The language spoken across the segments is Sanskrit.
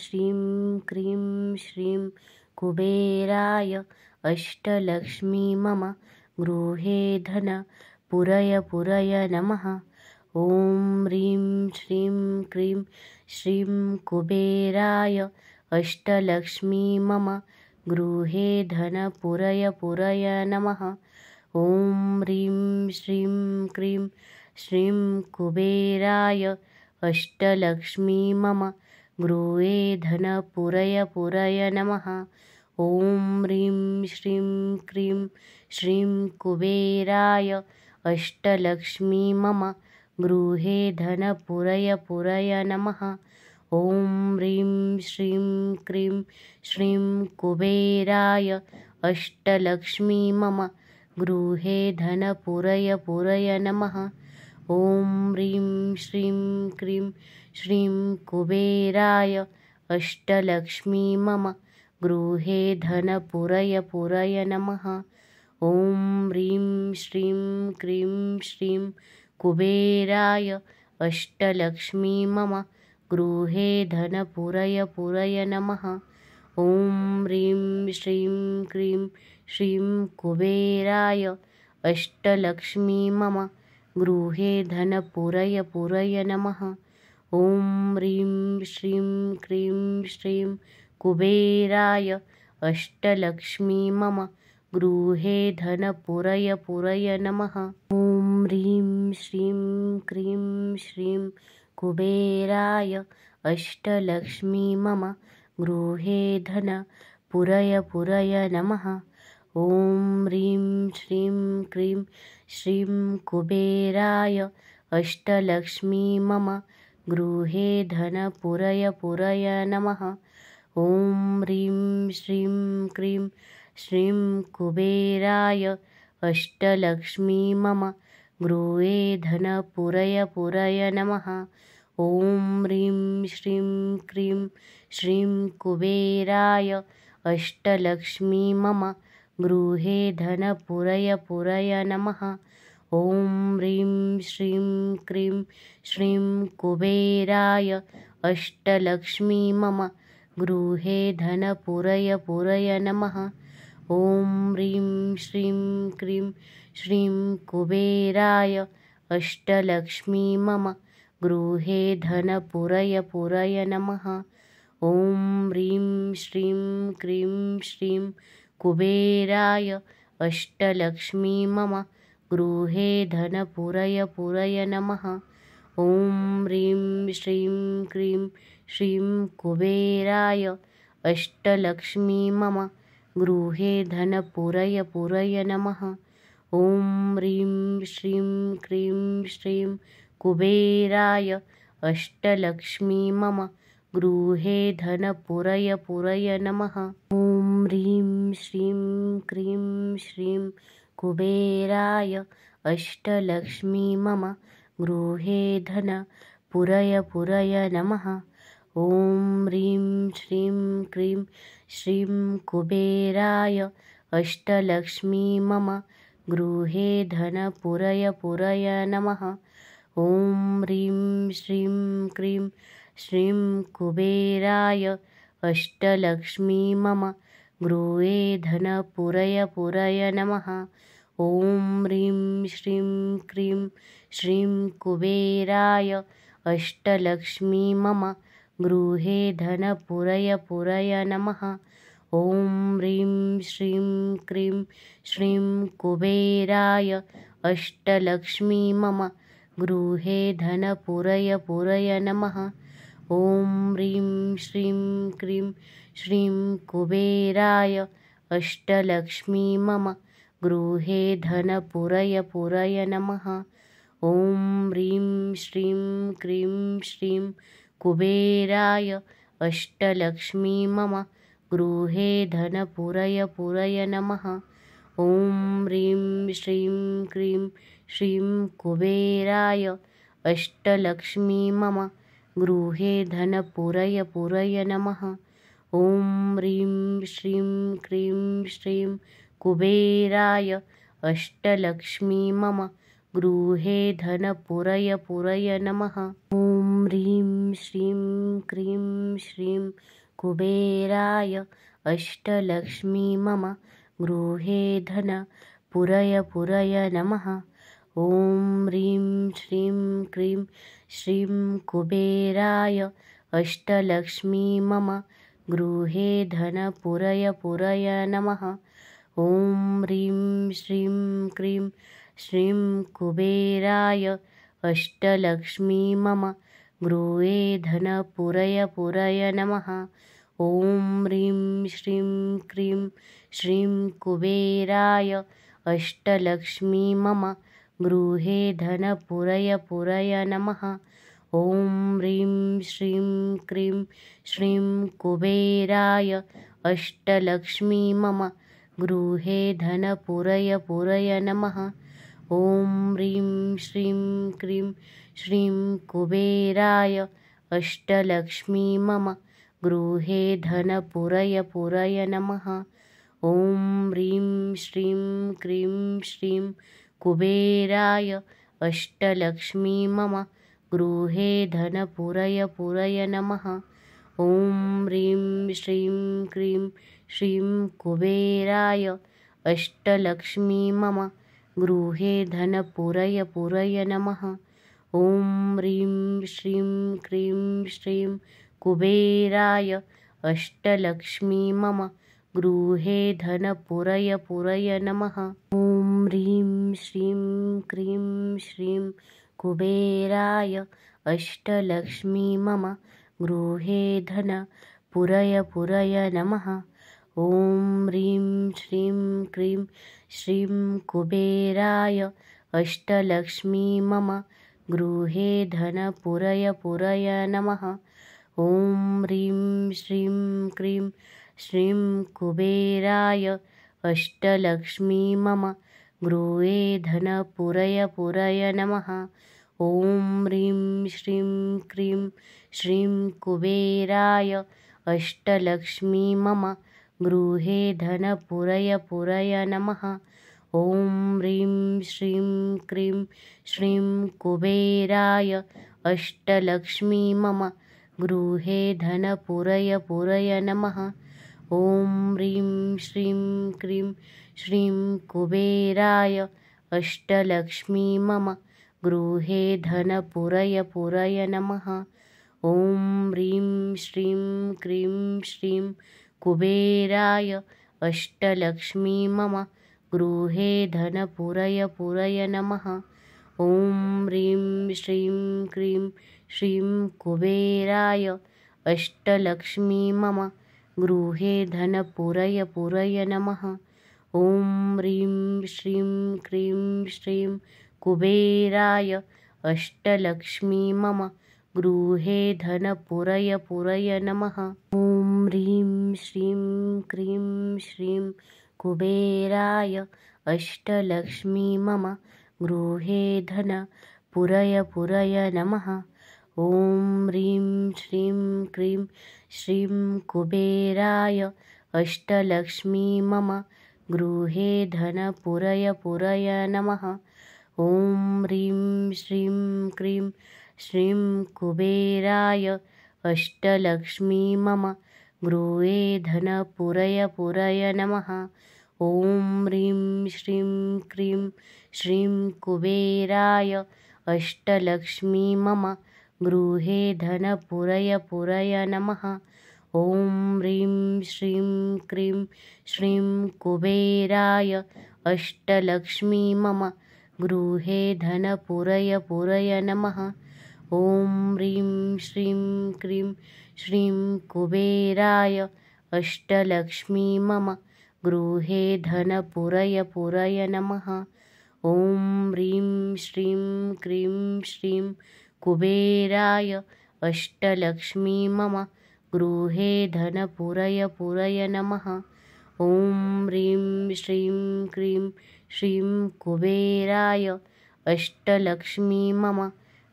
श्रीं क्रीं श्रीं कुबेराय अष्टलक्ष्मी मम गृहे धन पुरय पुरय नमः ॐ ह्रीं श्रीं क्रीं श्रीं कुबेराय अष्टलक्ष्मी मम गृहे धन पुरय पुरय नमः ॐ ह्रीं श्रीं क्रीं श्रीं कुबेराय अष्टलक्ष्मी मम गृहे पुरय नमः ॐ ह्रीं श्रीं क्रीं श्रीं कुबेराय अष्टलक्ष्मी मम गृहे पुरय नमः ॐ ह्रीं श्रीं क्रीं श्रीं कुबेराय अष्टलक्ष्मी मम गृहे पुरय नमः ॐ ह्रीं श्रीं क्रीं श्रीं कुबेराय अष्टलक्ष्मी मम गृहे पुरय नमः ॐ ह्रीं श्रीं क्रीं श्रीं कुबेराय अष्टलक्ष्मी मम गृहे पुरय नमः ॐ ह्रीं श्रीं क्रीं श्रीं कुबेराय अष्टलक्ष्मी मम गृहे पुरय नमः ॐ ह्रीं श्रीं क्रीं श्रीं कुबेराय अष्टलक्ष्मी मम गृहे पुरय नमः ॐ ह्रीं श्रीं क्रीं श्रीं कुबेराय अष्टलक्ष्मी मम गृहे धन पुरय पुरय नमः ॐ ह्रीं श्रीं क्रीं श्रीं कुबेराय अष्टलक्ष्मी मम गृहे पुरय नमः ॐ ह्रीं श्रीं क्रीं श्रीं कुबेराय अष्टलक्ष्मी मम गृहे पुरय नमः ॐ ह्रीं श्रीं क्रीं श्रीं कुबेराय अष्टलक्ष्मी मम गृहे पुरय नमः ॐ ह्रीं श्रीं क्रीं श्रीं कुबेराय अष्टलक्ष्मी मम गृहे पुरय नमः ॐ ह्रीं श्रीं क्रीं श्रीं कुबेराय अष्टलक्ष्मी मम गृहे पुरय नमः ॐ ह्रीं श्रीं क्रीं श्रीं कुबेराय अष्टलक्ष्मी मम गृहे धनपुरय पुरय नमः ॐ ह्रीं श्रीं क्रीं श्रीं कुबेराय अष्टलक्ष्मी मम गृहे धनपुरय पुरय नमः ॐ ह्रीं श्रीं क्रीं श्रीं कुबेराय अष्टलक्ष्मी मम गृहे धनपुरय पुरय नमः ॐ ह्रीं श्रीं क्रीं श्रीं कुबेराय अष्टलक्ष्मी मम गृहे धन पुरय पुरय नमः ॐ ह्रीं श्रीं क्रीं श्रीं कुबेराय अष्टलक्ष्मी मम गृहे धन पुरय पुरय नमः ॐ ह्रीं श्रीं क्रीं श्रीं कुबेराय अष्टलक्ष्मी मम गृहे पुरय नमः ॐ ह्रीं श्रीं क्रीं श्रीं कुबेराय अष्टलक्ष्मी मम गृहे धनपुरय पुरय नमः ॐ ह्रीं श्रीं क्रीं श्रीं कुबेराय अष्टलक्ष्मी मम गृहे धनपुरय पुरय नमः ॐ ह्रीं श्रीं क्रीं श्रीं कुबेराय अष्टलक्ष्मी मम गृहे पुरय नमः ॐ ह्रीं श्रीं क्रीं श्रीं कुबेराय अष्टलक्ष्मी मम गृहे पुरय नमः ॐ श्रीं क्रीं श्रीं कुबेराय अष्टलक्ष्मी मम गृहे पुरय नमः ॐ ह्रीं श्रीं क्रीं श्रीं कुबेराय अष्टलक्ष्मी मम गृहे धनपुरय पुरय नमः ॐ ह्रीं श्रीं क्रीं श्रीं कुबेराय अष्टलक्ष्मी मम गृहे धन पुरय पुरय नमः ॐ ह्रीं श्रीं क्रीं श्रीं कुबेराय अष्टलक्ष्मी मम गृहे पुरय नमः ॐ ह्रीं श्रीं क्रीं श्रीं कुबेराय अष्टलक्ष्मी मम गृहे पुरय नमः ॐ ह्रीं श्रीं क्रीं श्रीं कुबेराय अष्टलक्ष्मी मम गृहे पुरय नमः ॐ ह्रीं श्रीं क्रीं श्रीं कुबेराय अष्टलक्ष्मी मम गृहे धनपुरय पुरय नमः ॐ ह्रीं श्रीं क्रीं श्रीं कुबेराय अष्टलक्ष्मी मम गृहे धनपुरय पुरय नमः ॐ ह्रीं श्रीं क्रीं श्रीं कुबेराय अष्टलक्ष्मी मम गृहे धनपुरय पुरय नमः ॐ ह्रीं श्रीं क्रीं श्रीं कुबेराय अष्टलक्ष्मी मम गृहे धनपुरय पुरय नमः ॐ ह्रीं श्रीं क्रीं श्रीं कुबेराय अष्टलक्ष्मी मम गृहे धनपुरय पुरय नमः ॐ ह्रीं श्रीं क्रीं श्रीं कुबेराय अष्टलक्ष्मी मम गृहे धन पुरय पुरय नमः ॐ ह्रीं श्रीं क्रीं श्रीं कुबेराय अष्टलक्ष्मी मम गृहे धन पुरय पुरय नमः ॐ ह्रीं श्रीं क्रीं श्रीं कुबेराय अष्टलक्ष्मी मम गृहे धन पुरय पुरय नमः ॐ ह्रीं श्रीं क्रीं श्रीं कुबेराय अष्टलक्ष्मी मम गृहे धनपुरय पुरय नमः ॐ ह्रीं श्रीं क्रीं श्रीं कुबेराय अष्टलक्ष्मी मम गृहे धनपुरय पुरय नमः ॐ ह्रीं श्रीं क्रीं श्रीं कुबेराय अष्टलक्ष्मी मम गृहे धनपुरय पुरय नमः ॐ ह्रीं श्रीं क्रीं श्रीं कुबेराय अष्टलक्ष्मी मम गृहे धनपुरय पुरय नमः ॐ ह्रीं श्रीं क्रीं श्रीं कुबेराय अष्टलक्ष्मी मम गृहे धनपुरय पुरय नमः ॐ ह्रीं श्रीं क्रीं श्रीं कुबेराय अष्टलक्ष्मी मम गृहे धनपुरय पुरय नमः ॐ ह्रीं श्रीं क्रीं श्रीं कुबेराय अष्टलक्ष्मी मम गृहे पुरय नमः ॐ ह्रीं श्रीं क्रीं श्रीं कुबेराय अष्टलक्ष्मी मम गृहे पुरय नमः ॐ ह्रीं श्रीं क्रीं श्रीं कुबेराय अष्टलक्ष्मी मम गृहे धनपुरय पुरय नमः ॐ ह्रीं श्रीं क्रीं श्रीं कुबेराय अष्टलक्ष्मी मम गृहे धनपुरय पुरय नमः ॐ ह्रीं श्रीं क्रीं श्रीं कुबेराय अष्टलक्ष्मी मम गृहे पुरय नमः ॐ ह्रीं श्रीं क्रीं श्रीं कुबेराय अष्टलक्ष्मी मम गृहे पुरय नमः ॐ ह्रीं श्रीं क्रीं श्रीं कुबेराय अष्टलक्ष्मी मम गृहे पुरय नमः ॐ ह्रीं श्रीं क्रीं श्रीं कुबेराय अष्टलक्ष्मी मम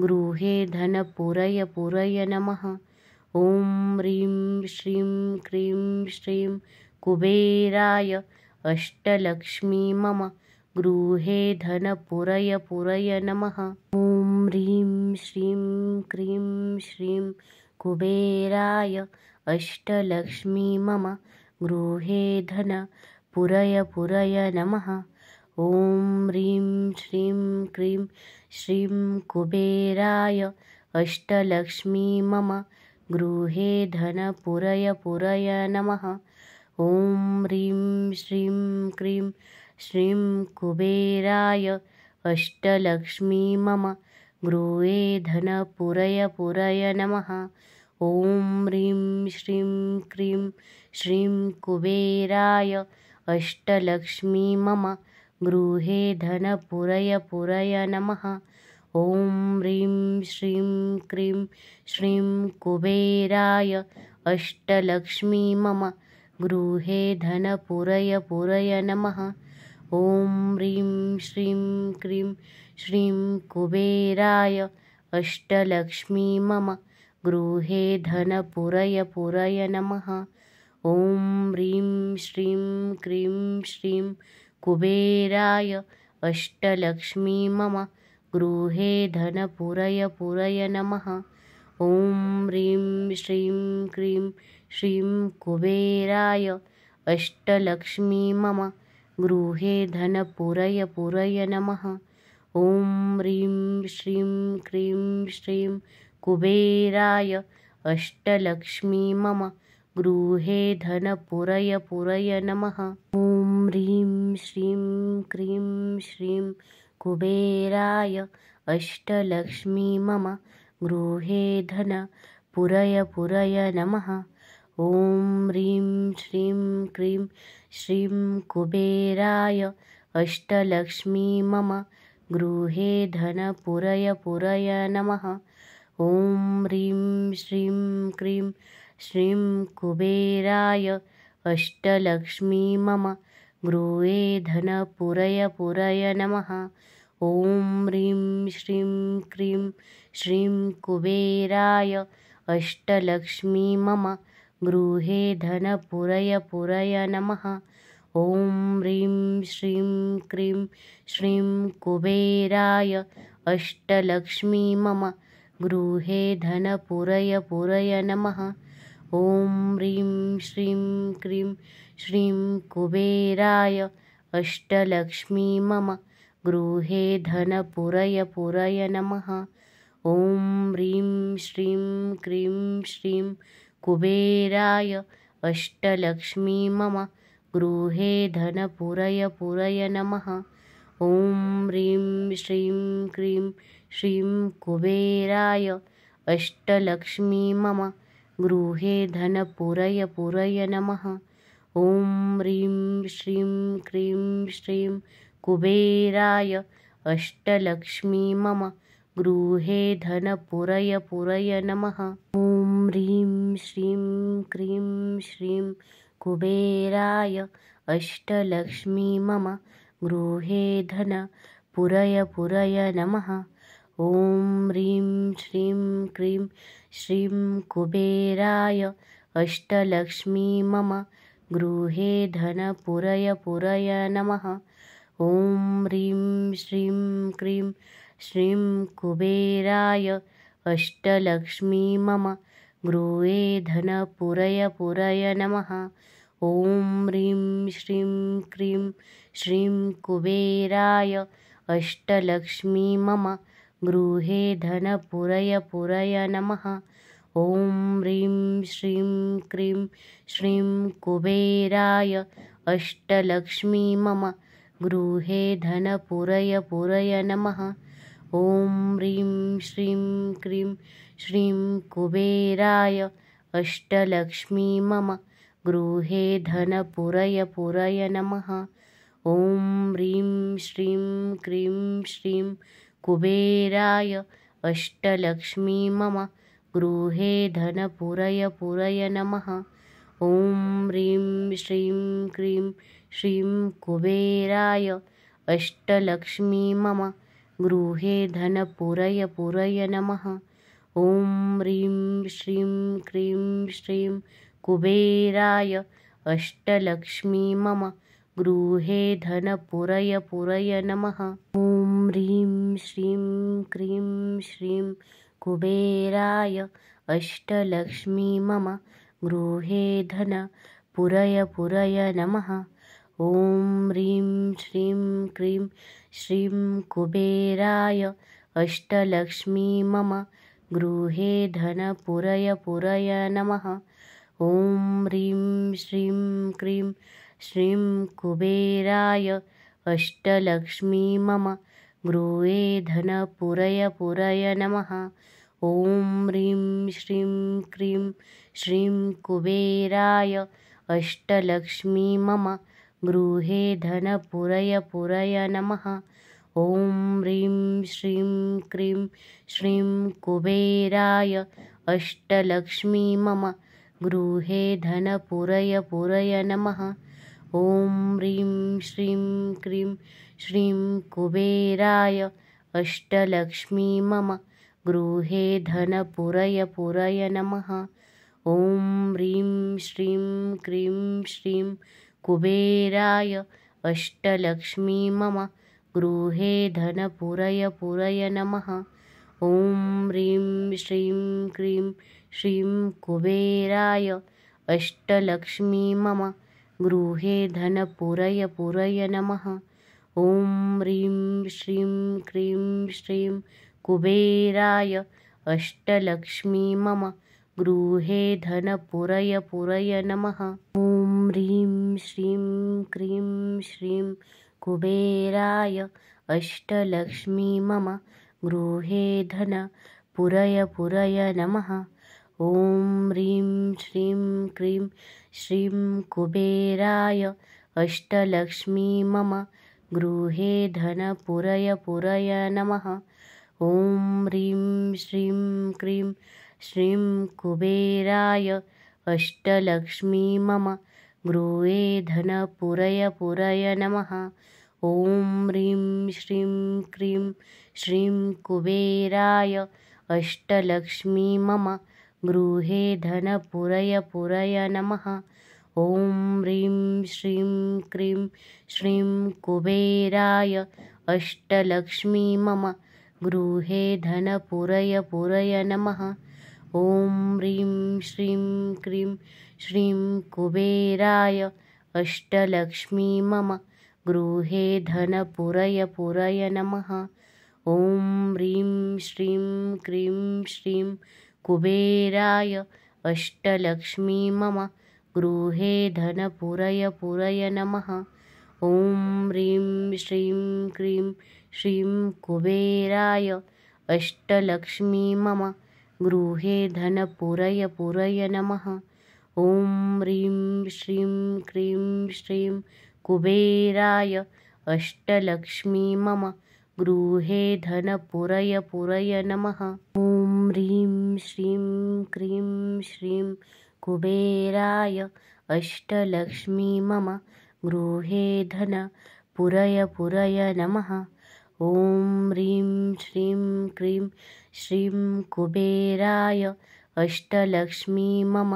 गृहे पुरय नमः ॐ ह्रीं श्रीं क्रीं श्रीं कुबेराय अष्टलक्ष्मी मम गृहे पुरय नमः ॐ ह्रीं श्रीं क्रीं श्रीं कुबेराय अष्टलक्ष्मी मम गृहे पुरय नमः ॐ ह्रीं श्रीं क्रीं श्रीं कुबेराय अष्टलक्ष्मी मम गृहे पुरय नमः ॐ ह्रीं श्रीं क्रीं श्रीं कुबेराय अष्टलक्ष्मी मम गृहे पुरय नमः ॐ ह्रीं श्रीं क्रीं श्रीं कुबेराय अष्टलक्ष्मी मम गृहे पुरय नमः ॐ ह्रीं श्रीं क्रीं श्रीं कुबेराय अष्टलक्ष्मी मम गृहे पुरय नमः ॐ ह्रीं श्रीं क्रीं श्रीं कुबेराय अष्टलक्ष्मी मम गृहे पुरय नमः ॐ ह्रीं श्रीं क्रीं श्रीं कुबेराय अष्टलक्ष्मी मम गृहे पुरय नमः ॐ ह्रीं श्रीं क्रीं श्रीं कुबेराय अष्टलक्ष्मी मम गृहे पुरय नमः ॐ ह्रीं श्रीं क्रीं श्रीं कुबेराय अष्टलक्ष्मी मम गृहे पुरय नमः ॐ ह्रीं श्रीं क्रीं श्रीं कुबेराय अष्टलक्ष्मी मम गृहे पुरय नमः ॐ ह्रीं श्रीं क्रीं श्रीं कुबेराय अष्टलक्ष्मी मम गृहे पुरय नमः ॐ ह्रीं श्रीं क्रीं श्रीं कुबेराय अष्टलक्ष्मी मम गृहे धनपुरय पुरय नमः ॐ ह्रीं श्रीं क्रीं श्रीं कुबेराय अष्टलक्ष्मी मम गृहे धनपुरय पुरय नमः ॐ श्रीं क्रीं श्रीं कुबेराय अष्टलक्ष्मी मम गृहे धनपुरय पुरय नमः ॐ ह्रीं श्रीं क्रीं श्रीं कुबेराय अष्टलक्ष्मी मम गृहे पुरय नमः ॐ ह्रीं श्रीं क्रीं श्रीं कुबेराय अष्टलक्ष्मी मम गृहे पुरय नमः ॐ ह्रीं श्रीं क्रीं श्रीं कुबेराय अष्टलक्ष्मी मम गृहे धनपुरय पुरय नमः ॐ ह्रीं श्रीं क्रीं श्रीं कुबेराय अष्टलक्ष्मी मम गृहे धनपुरय पुरय नमः ॐ ह्रीं श्रीं क्रीं श्रीं कुबेराय अष्टलक्ष्मी मम गृहे धन पुरय पुरय नमः ॐ ह्रीं श्रीं क्रीं श्रीं कुबेराय अष्टलक्ष्मी मम गृहे पुरय नमः ॐ ह्रीं श्रीं क्रीं श्रीं कुबेराय अष्टलक्ष्मी मम गृहे पुरय नमः ॐ ह्रीं श्रीं क्रीं श्रीं कुबेराय अष्टलक्ष्मी मम गृहे पुरय नमः ॐ ह्रीं श्रीं क्रीं श्रीं कुबेराय अष्टलक्ष्मी मम गृहे पुरय नमः ॐ ह्रीं श्रीं क्रीं श्रीं कुबेराय अष्टलक्ष्मी मम गृहे पुरय नमः ॐ ह्रीं श्रीं क्रीं श्रीं कुबेराय अष्टलक्ष्मी मम गृहे धनपुरय पुरय नमः ॐ ह्रीं श्रीं क्रीं श्रीं कुबेराय अष्टलक्ष्मी मम गृहे धनपुरय पुरय नमः ॐ ह्रीं श्रीं क्रीं श्रीं कुबेराय अष्टलक्ष्मी मम गृहे धनपुरय पुरय नमः ॐ ह्रीं श्रीं क्रीं श्रीं कुबेराय अष्टलक्ष्मी मम गृहे धन पुरय पुरय नमः ॐ ह्रीं श्रीं क्रीं श्रीं कुबेराय अष्टलक्ष्मी मम गृहे धन पुरय पुरय नमः ॐ ह्रीं श्रीं क्रीं श्रीं कुबेराय अष्टलक्ष्मी मम गृहे पुरय नमः ॐ ह्रीं श्रीं क्रीं श्रीं कुबेराय अष्टलक्ष्मी मम गृहे पुरय नमः ॐ ह्रीं श्रीं क्रीं श्रीं कुबेराय अष्टलक्ष्मी मम गृहे पुरय नमः ॐ ह्रीं श्रीं क्रीं श्रीं कुबेराय अष्टलक्ष्मी मम गृहे पुरय नमः ॐ ह्रीं श्रीं क्रीं श्रीं कुबेराय अष्टलक्ष्मी मम गृहे पुरय नमः ॐ ह्रीं श्रीं क्रीं श्रीं कुबेराय अष्टलक्ष्मी मम गृहे पुरय नमः ॐ ह्रीं श्रीं क्रीं श्रीं कुबेराय अष्टलक्ष्मी मम गृहे धनपुरय पुरय नमः ॐ ह्रीं श्रीं क्रीं श्रीं कुबेराय अष्टलक्ष्मी मम गृहे धन पुरय पुरय नमः ॐ ह्रीं श्रीं क्रीं श्रीं कुबेराय अष्टलक्ष्मी मम गृहे पुरय नमः ॐ ह्रीं श्रीं क्रीं श्रीं कुबेराय अष्टलक्ष्मी मम गृहे पुरय नमः ॐ ह्रीं श्रीं क्रीं श्रीं कुबेराय अष्टलक्ष्मी मम गृहे पुरय नमः ॐ ह्रीं श्रीं क्रीं श्रीं कुबेराय अष्टलक्ष्मी मम गृहे पुरय नमः ॐ ह्रीं श्रीं क्रीं श्रीं कुबेराय अष्टलक्ष्मी मम गृहे पुरय नमः ॐ ह्रीं श्रीं क्रीं श्रीं कुबेराय अष्टलक्ष्मी मम गृहे पुरय नमः ॐ ह्रीं श्रीं क्रीं श्रीं कुबेराय अष्टलक्ष्मी मम गृहे पुरय नमः ॐ ह्रीं श्रीं क्रीं श्रीं कुबेराय अष्टलक्ष्मी मम गृहे पुरय नमः ॐ ह्रीं श्रीं क्रीं श्रीं कुबेराय अष्टलक्ष्मी मम गृहे धन पुरय पुरय नमः ॐ ह्रीं श्रीं क्रीं श्रीं कुबेराय अष्टलक्ष्मी मम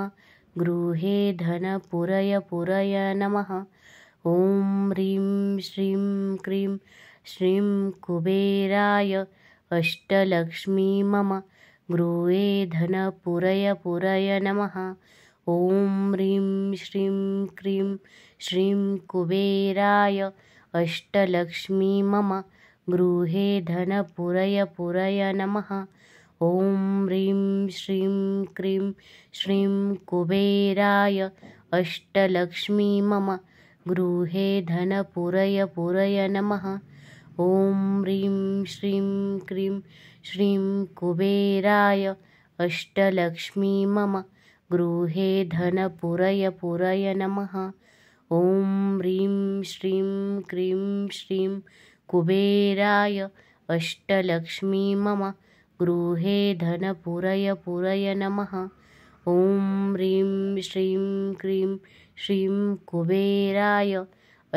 गृहे धन पुरय पुरय नमः ॐ ह्रीं श्रीं क्रीं श्रीं कुबेराय अष्टलक्ष्मी मम गृहे धन पुरय पुरय नमः ॐ ह्रीं श्रीं क्रीं श्रीं कुबेराय अष्टलक्ष्मी मम गृहे पुरय नमः ॐ ह्रीं श्रीं क्रीं श्रीं कुबेराय अष्टलक्ष्मी मम गृहे पुरय नमः ॐ ह्रीं श्रीं क्रीं श्रीं कुबेराय अष्टलक्ष्मी मम गृहे धनपुरय पुरय नमः ॐ ह्रीं श्रीं क्रीं श्रीं कुबेराय अष्टलक्ष्मी मम गृहे धनपुरय पुरय नमः ॐ ह्रीं श्रीं क्रीं श्रीं कुबेराय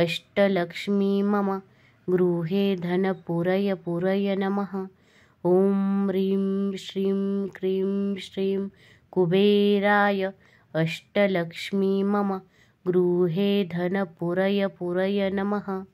अष्टलक्ष्मी मम गृहे धनपुरय पुरय नमः ॐ ह्रीं श्रीं क्रीं श्रीं कुबेराय अष्टलक्ष्मी मम गृहे धनपुरय पुरय नमः